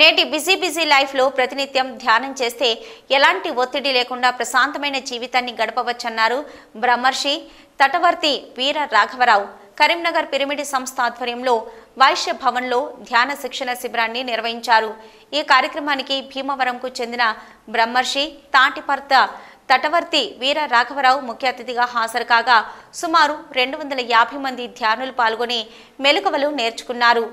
నేటి busy busy లైఫ్లో ప్రతినిత్యం ధ్యానం చేస్తే ఎలాంటి ఒత్తిడి లేకుండా ప్రశాంతమైన జీవితాన్ని గడపవచ్చన్నారు బ్రహ్మర్షి తటవర్తి వీర రాఘవరావు కరీంనగర్ పిరమిడి సంస్థ ఆధ్వర్యంలో వైశ్య భవన్లో ధ్యాన శిక్షణ శిబిరాన్ని నిర్వహించారు ఈ కార్యక్రమానికి భీమవరంకు చెందిన బ్రహ్మర్షి తాటిపర్త తటవర్తి వీర రాఘవరావు ముఖ్య అతిథిగా హాజరు కాగా సుమారు రెండు వందల యాభై మంది ధ్యానులు పాల్గొని మెలకువలు నేర్చుకున్నారు